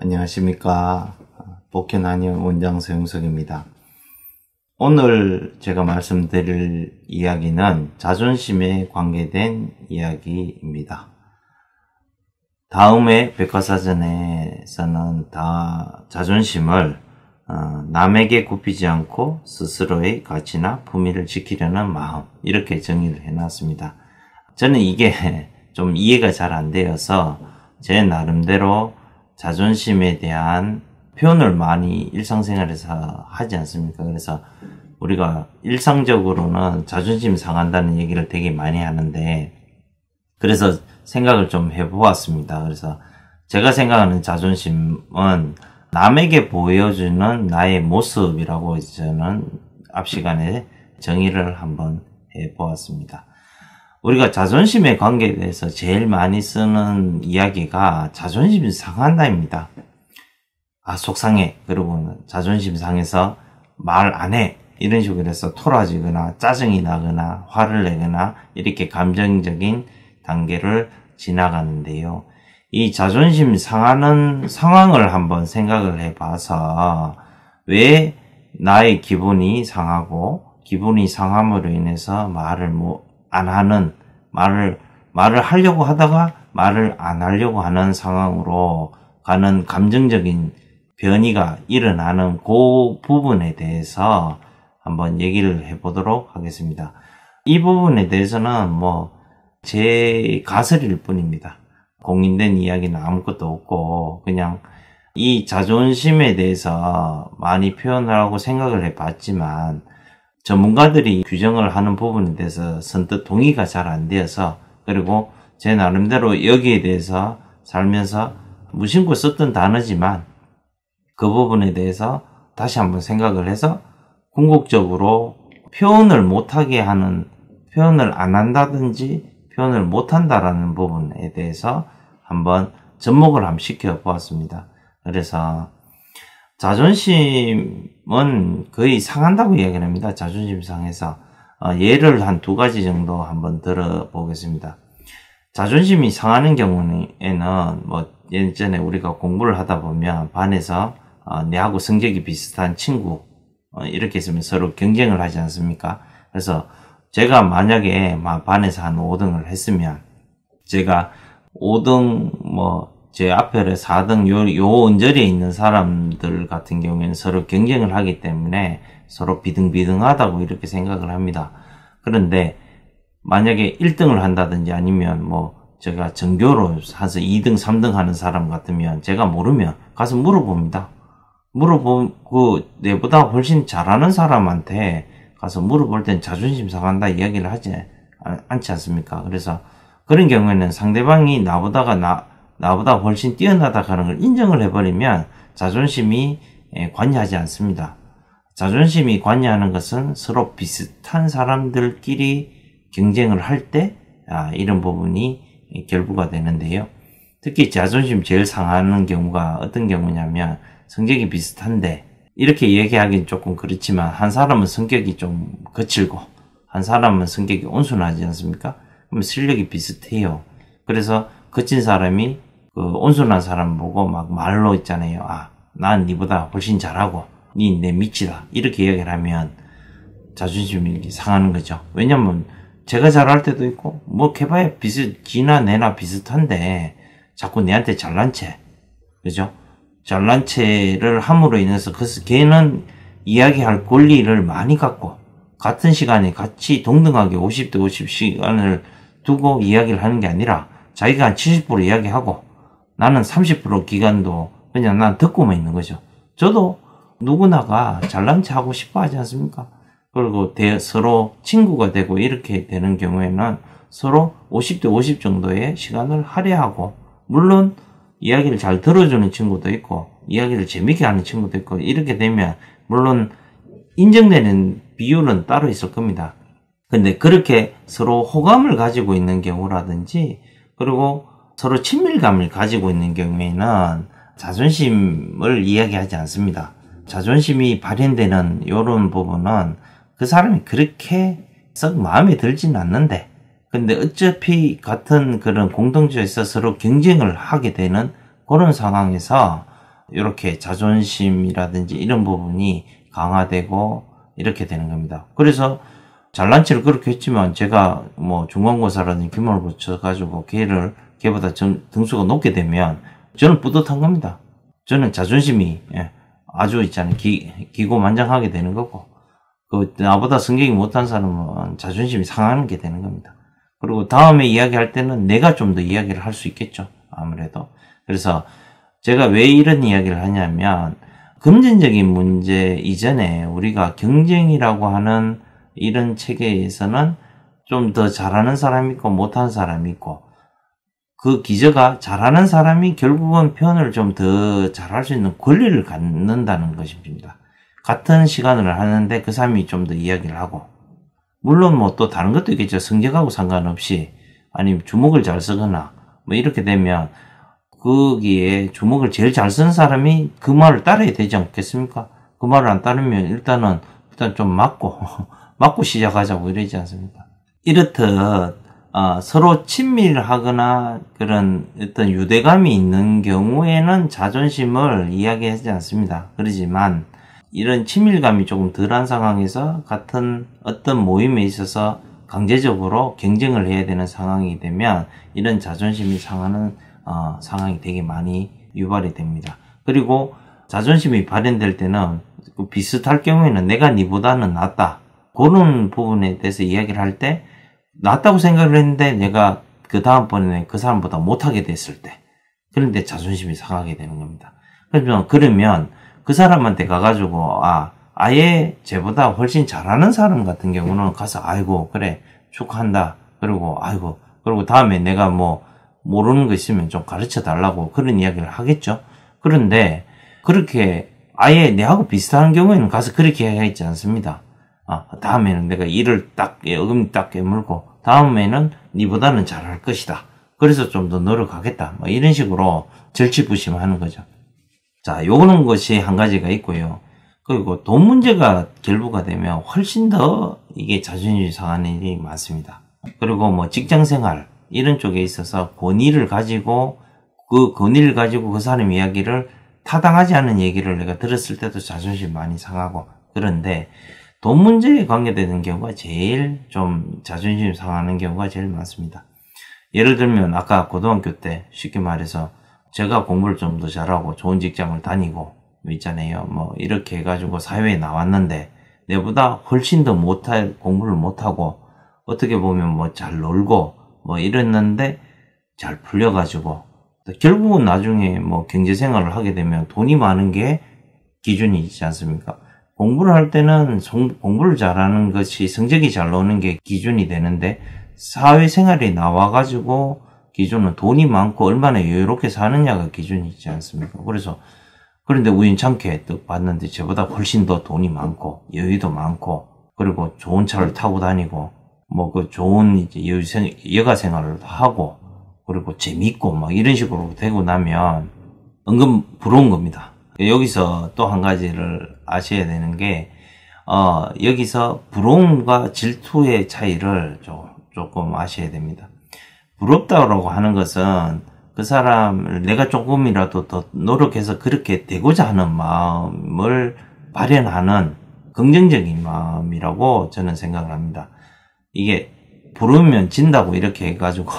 안녕하십니까. 복현 아니오 원장 서영석입니다 오늘 제가 말씀드릴 이야기는 자존심에 관계된 이야기입니다. 다음에 백과사전에서는 다 자존심을 어, 남에게 굽히지 않고 스스로의 가치나 품위를 지키려는 마음 이렇게 정의를 해놨습니다. 저는 이게 좀 이해가 잘 안 되어서 제 나름대로 자존심에 대한 표현을 많이 일상생활에서 하지 않습니까? 그래서 우리가 일상적으로는 자존심 상한다는 얘기를 되게 많이 하는데 그래서 생각을 좀 해보았습니다. 그래서 제가 생각하는 자존심은 남에게 보여주는 나의 모습이라고 저는 앞 시간에 정의를 한번 해보았습니다. 우리가 자존심의 관계에 대해서 제일 많이 쓰는 이야기가 자존심이 상한다입니다. 아, 속상해. 그러고 자존심 상해서 말 안 해. 이런 식으로 해서 토라지거나 짜증이 나거나 화를 내거나 이렇게 감정적인 단계를 지나가는데요. 이 자존심 상하는 상황을 한번 생각을 해봐서 왜 나의 기분이 상하고 기분이 상함으로 인해서 말을 뭐 안 하는 말을 말을 하려고 하다가 말을 안 하려고 하는 상황으로 가는 감정적인 변이가 일어나는 그 부분에 대해서 한번 얘기를 해보도록 하겠습니다. 이 부분에 대해서는 뭐 제 가설일 뿐입니다. 공인된 이야기는 아무것도 없고 그냥 이 자존심에 대해서 많이 표현하고 생각을 해봤지만 전문가들이 규정을 하는 부분에 대해서 선뜻 동의가 잘 안 되어서 그리고 제 나름대로 여기에 대해서 살면서 무심코 썼던 단어지만 그 부분에 대해서 다시 한번 생각을 해서 궁극적으로 표현을 못하게 하는 표현을 안 한다든지 표현을 못한다라는 부분에 대해서 한번 접목을 함 시켜 보았습니다. 그래서 자존심은 거의 상한다고 이야기를 합니다. 자존심 상해서. 어, 예를 한 두 가지 정도 한번 들어보겠습니다. 자존심이 상하는 경우에는 뭐 예전에 우리가 공부를 하다 보면 반에서 어, 내하고 성적이 비슷한 친구 어, 이렇게 있으면 서로 경쟁을 하지 않습니까? 그래서 제가 만약에 반에서 한 5등을 했으면 제가 5등 뭐제 앞에 4등 요, 요 언저리에 있는 사람들 같은 경우에는 서로 경쟁을 하기 때문에 서로 비등비등하다고 이렇게 생각을 합니다. 그런데 만약에 1등을 한다든지 아니면 뭐 제가 전교로 해서 2등, 3등 하는 사람 같으면 제가 모르면 가서 물어봅니다. 물어보고 내보다 훨씬 잘하는 사람한테 가서 물어볼 땐 자존심 상한다 이야기를 하지 않지 않습니까? 그래서 그런 경우에는 상대방이 나보다가 나, 나보다 훨씬 뛰어나다라는 걸 인정을 해버리면 자존심이 예, 관여하지 않습니다. 자존심이 관여하는 것은 서로 비슷한 사람들끼리 경쟁을 할때 아, 이런 부분이 결부가 되는데요. 특히 자존심 제일 상하는 경우가 어떤 경우냐면 성격이 비슷한데 이렇게 얘기하기는 조금 그렇지만 한 사람은 성격이 좀 거칠고 한 사람은 성격이 온순하지 않습니까? 그럼 실력이 비슷해요. 그래서 거친 사람이 그 온순한 사람 보고 막 말로 있잖아요. 아, 난 니보다 훨씬 잘하고 니내 밑이다 이렇게 이야기를 하면 자존심이 상하는 거죠. 왜냐면 제가 잘할 때도 있고 뭐개봐에 비슷 기나 내나 비슷한데 자꾸 내한테 잘난 체 그죠? 잘난 체를 함으로 인해서 그래서 걔는 이야기할 권리를 많이 갖고 같은 시간에 같이 동등하게 50대 50 시간을 두고 이야기를 하는 게 아니라 자기가 한 70% 이야기하고 나는 30% 기간도 그냥 난 듣고만 있는 거죠. 저도 누구나가 잘난 체 하고 싶어 하지 않습니까? 그리고 대, 서로 친구가 되고 이렇게 되는 경우에는 서로 50대 50 정도의 시간을 할애하고 물론 이야기를 잘 들어주는 친구도 있고 이야기를 재밌게 하는 친구도 있고 이렇게 되면 물론 인정되는 비율은 따로 있을 겁니다. 근데 그렇게 서로 호감을 가지고 있는 경우라든지 그리고 서로 친밀감을 가지고 있는 경우에는 자존심을 이야기하지 않습니다. 자존심이 발현되는 이런 부분은 그 사람이 그렇게 썩 마음에 들진 않는데 근데 어차피 같은 그런 공동체에서 서로 경쟁을 하게 되는 그런 상황에서 이렇게 자존심이라든지 이런 부분이 강화되고 이렇게 되는 겁니다. 그래서 잘난 체를 그렇게 했지만 제가 뭐중간고사라는 규모를 붙여가지고 기를 걔보다 좀 등수가 높게 되면 저는 뿌듯한 겁니다. 저는 자존심이 예, 아주 있잖아요. 기, 고만장하게 되는 거고 그 나보다 성격이 못한 사람은 자존심이 상하는 게 되는 겁니다. 그리고 다음에 이야기할 때는 내가 좀 더 이야기를 할 수 있겠죠. 아무래도. 그래서 제가 왜 이런 이야기를 하냐면 금전적인 문제 이전에 우리가 경쟁이라고 하는 이런 체계에서는 좀 더 잘하는 사람이 있고 못한 사람이 있고 그 기자가 잘하는 사람이 결국은 표현을 좀 더 잘할 수 있는 권리를 갖는다는 것입니다. 같은 시간을 하는데 그 사람이 좀 더 이야기를 하고 물론 뭐 또 다른 것도 있겠죠. 성격하고 상관없이 아니면 주목을 잘 쓰거나 뭐 이렇게 되면 거기에 주목을 제일 잘 쓰는 사람이 그 말을 따라야 되지 않겠습니까? 그 말을 안 따르면 일단은 일단 좀 맞고 맞고 시작하자고 이러지 않습니까? 이렇듯 어, 서로 친밀하거나 그런 어떤 유대감이 있는 경우에는 자존심을 이야기하지 않습니다. 그러지만 이런 친밀감이 조금 덜한 상황에서 같은 어떤 모임에 있어서 강제적으로 경쟁을 해야 되는 상황이 되면 이런 자존심이 상하는 어, 상황이 되게 많이 유발이 됩니다. 그리고 자존심이 발현될 때는 그 비슷할 경우에는 내가 니보다는 낫다. 그런 부분에 대해서 이야기를 할때 낫다고 생각을 했는데 내가 그 다음번에 그 사람보다 못하게 됐을 때 그런데 자존심이 상하게 되는 겁니다. 그러면 그러면 그 사람한테 가가지고 아 아예 쟤보다 훨씬 잘하는 사람 같은 경우는 가서 아이고 그래 축하한다 그리고 아이고 그리고 다음에 내가 뭐 모르는 거 있으면 좀 가르쳐 달라고 그런 이야기를 하겠죠. 그런데 그렇게 아예 내하고 비슷한 경우에는 가서 그렇게 해야 있지 않습니다. 아, 다음에는 내가 이를 딱, 예, 어금니 딱 깨물고, 다음에는 니보다는 잘 할 것이다. 그래서 좀 더 노력하겠다. 뭐 이런 식으로 절치부심 하는 거죠. 자, 요거는 것이 한 가지가 있고요. 그리고 돈 문제가 결부가 되면 훨씬 더 이게 자존심 상하는 일이 많습니다. 그리고 뭐 직장 생활, 이런 쪽에 있어서 권위를 가지고 그 권위를 가지고 그 사람 이야기를 타당하지 않은 얘기를 내가 들었을 때도 자존심 많이 상하고 그런데 돈 문제에 관계되는 경우가 제일 좀 자존심 상하는 경우가 제일 많습니다. 예를 들면 아까 고등학교 때 쉽게 말해서 제가 공부를 좀 더 잘하고 좋은 직장을 다니고 뭐 있잖아요. 뭐 이렇게 해가지고 사회에 나왔는데 내보다 훨씬 더 못할 공부를 못하고 어떻게 보면 뭐 잘 놀고 뭐 이랬는데 잘 풀려가지고 결국은 나중에 뭐 경제 생활을 하게 되면 돈이 많은 게 기준이 있지 않습니까? 공부를 할 때는 공부를 잘하는 것이 성적이 잘 나오는 게 기준이 되는데 사회생활에 나와가지고 기준은 돈이 많고 얼마나 여유롭게 사느냐가 기준이 있지 않습니까? 그래서 그런데 우연찮게 봤는데 저보다 훨씬 더 돈이 많고 여유도 많고 그리고 좋은 차를 타고 다니고 뭐 그 좋은 이제 여유생 여가 생활을 하고 그리고 재밌고 막 이런 식으로 되고 나면 은근 부러운 겁니다. 여기서 또 한 가지를 아셔야 되는 게 어, 여기서 부러움과 질투의 차이를 조, 조금 아셔야 됩니다. 부럽다라고 하는 것은 그 사람을 내가 조금이라도 더 노력해서 그렇게 되고자 하는 마음을 발현하는 긍정적인 마음이라고 저는 생각을 합니다. 이게 부르면 진다고 이렇게 해가지고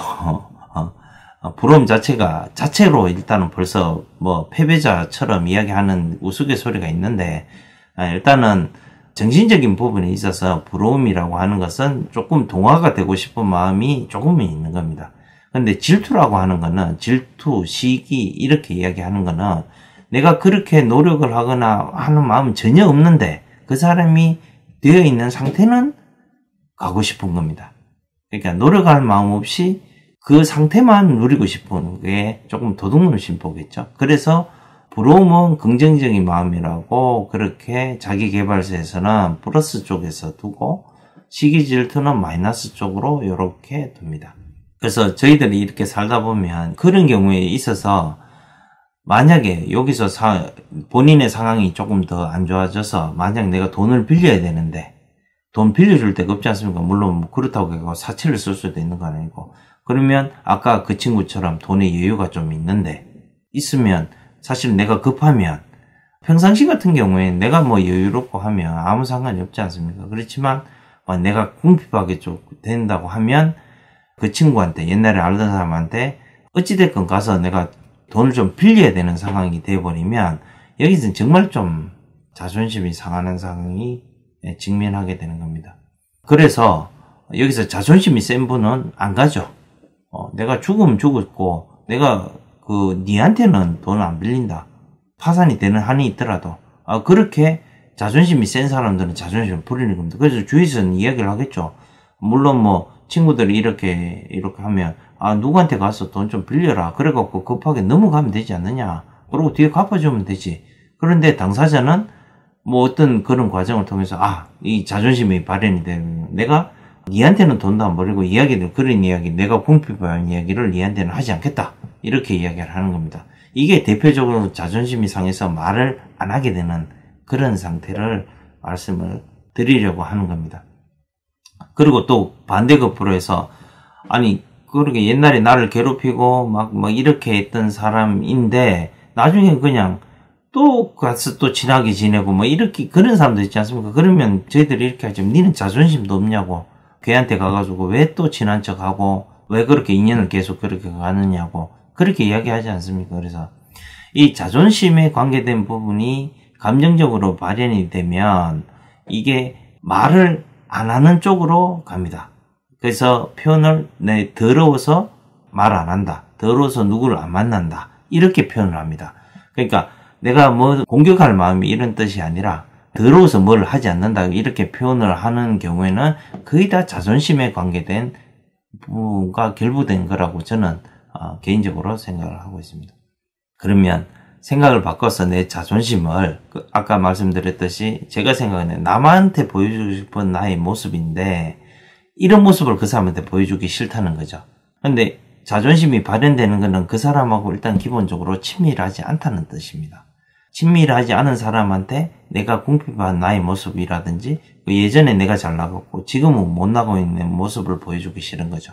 브롬 어, 자체가 자체로 일단은 벌써 뭐 패배자처럼 이야기하는 우스갯소리가 있는데 아, 일단은 정신적인 부분에 있어서 부러움이라고 하는 것은 조금 동화가 되고 싶은 마음이 조금은 있는 겁니다. 근데 질투라고 하는 거는 질투, 시기 이렇게 이야기하는 거는 내가 그렇게 노력을 하거나 하는 마음은 전혀 없는데 그 사람이 되어 있는 상태는 가고 싶은 겁니다. 그러니까 노력할 마음 없이 그 상태만 누리고 싶은 게 조금 도둑놈 심보겠죠. 그래서 부러움은 긍정적인 마음이라고 그렇게 자기 개발서에서는 플러스 쪽에서 두고 시기 질투는 마이너스 쪽으로 이렇게 둡니다. 그래서 저희들이 이렇게 살다 보면 그런 경우에 있어서 만약에 여기서 사, 본인의 상황이 조금 더 안 좋아져서 만약 내가 돈을 빌려야 되는데 돈 빌려줄 때가 없지 않습니까? 물론 뭐 그렇다고 해서 사채를 쓸 수도 있는 거 아니고 그러면 아까 그 친구처럼 돈의 여유가 좀 있는데 있으면 사실 내가 급하면 평상시 같은 경우에 내가 뭐 여유롭고 하면 아무 상관이 없지 않습니까? 그렇지만 어, 내가 궁핍하게 좀 된다고 하면 그 친구한테 옛날에 알던 사람한테 어찌됐건 가서 내가 돈을 좀 빌려야 되는 상황이 돼버리면 여기서는 정말 좀 자존심이 상하는 상황이 예, 직면하게 되는 겁니다. 그래서 여기서 자존심이 센 분은 안 가죠. 어, 내가 죽으면 죽었고 내가 그 니한테는 돈을 안 빌린다. 파산이 되는 한이 있더라도 아, 그렇게 자존심이 센 사람들은 자존심을 부리는 겁니다. 그래서 주위에서는 이야기를 하겠죠. 물론 뭐 친구들이 이렇게 이렇게 하면 아 누구한테 가서 돈 좀 빌려라. 그래갖고 급하게 넘어가면 되지 않느냐. 그러고 뒤에 갚아주면 되지. 그런데 당사자는 뭐 어떤 그런 과정을 통해서 아 이 자존심이 발현이 되는 내가 니한테는 돈도 안 버리고 이야기들 그런 이야기 내가 궁핍한 이야기를 니한테는 하지 않겠다 이렇게 이야기를 하는 겁니다. 이게 대표적으로 자존심이 상해서 말을 안 하게 되는 그런 상태를 말씀을 드리려고 하는 겁니다. 그리고 또 반대급부로 해서 아니 그렇게 옛날에 나를 괴롭히고 막, 막 이렇게 했던 사람인데 나중에 그냥 또 가서 또 친하게 지내고 뭐 이렇게 그런 사람도 있지 않습니까? 그러면 저희들이 이렇게 하지 니는 자존심도 없냐고 걔한테 가가지고 왜또 친한 척하고 왜 그렇게 인연을 계속 그렇게 가느냐고 그렇게 이야기하지 않습니까? 그래서 이 자존심에 관계된 부분이 감정적으로 발현이 되면 이게 말을 안 하는 쪽으로 갑니다. 그래서 표현을 내 더러워서 말 안 한다. 더러워서 누구를 안 만난다. 이렇게 표현을 합니다. 그러니까 내가 뭐 공격할 마음이 이런 뜻이 아니라 더러워서 뭘 하지 않는다 이렇게 표현을 하는 경우에는 거의 다 자존심에 관계된 부분과 결부된 거라고 저는 아, 개인적으로 생각을 하고 있습니다. 그러면 생각을 바꿔서 내 자존심을 그 아까 말씀드렸듯이 제가 생각하는 남한테 보여주고 싶은 나의 모습인데 이런 모습을 그 사람한테 보여주기 싫다는 거죠. 근데 자존심이 발현되는 것은 그 사람하고 일단 기본적으로 친밀하지 않다는 뜻입니다. 친밀하지 않은 사람한테 내가 궁핍한 나의 모습이라든지 그 예전에 내가 잘 나갔고 지금은 못 나고 있는 모습을 보여주기 싫은 거죠.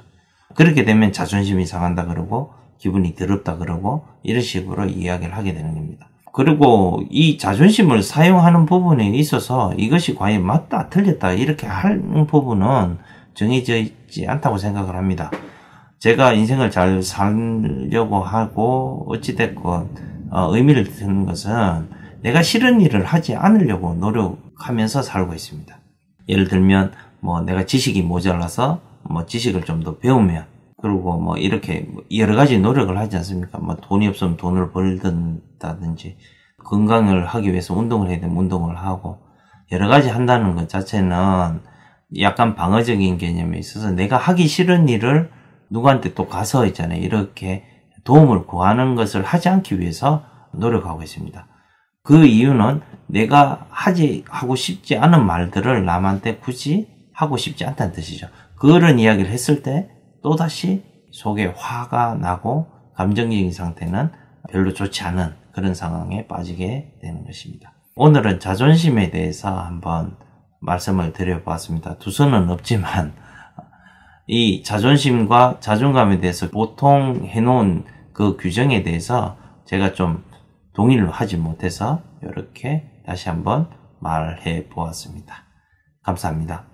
그렇게 되면 자존심이 상한다 그러고 기분이 더럽다 그러고 이런 식으로 이야기를 하게 되는 겁니다. 그리고 이 자존심을 사용하는 부분에 있어서 이것이 과연 맞다 틀렸다 이렇게 하는 부분은 정해져 있지 않다고 생각을 합니다. 제가 인생을 잘 살려고 하고 어찌됐건 어, 의미를 드는 것은 내가 싫은 일을 하지 않으려고 노력하면서 살고 있습니다. 예를 들면 뭐 내가 지식이 모자라서 뭐 지식을 좀 더 배우면 그리고 뭐 이렇게 여러 가지 노력을 하지 않습니까? 뭐 돈이 없으면 돈을 벌든다든지 건강을 하기 위해서 운동을 해야 되면 운동을 하고 여러 가지 한다는 것 자체는 약간 방어적인 개념에 있어서 내가 하기 싫은 일을 누구한테 또 가서 있잖아요. 이렇게 도움을 구하는 것을 하지 않기 위해서 노력하고 있습니다. 그 이유는 내가 하지, 하고 싶지 않은 말들을 남한테 굳이 하고 싶지 않다는 뜻이죠. 그런 이야기를 했을 때 또다시 속에 화가 나고 감정적인 상태는 별로 좋지 않은 그런 상황에 빠지게 되는 것입니다. 오늘은 자존심에 대해서 한번 말씀을 드려봤습니다. 두 손은 없지만 이 자존심과 자존감에 대해서 보통 해놓은 그 규정에 대해서 제가 좀 동의를 하지 못해서 이렇게 다시 한번 말해 보았습니다. 감사합니다.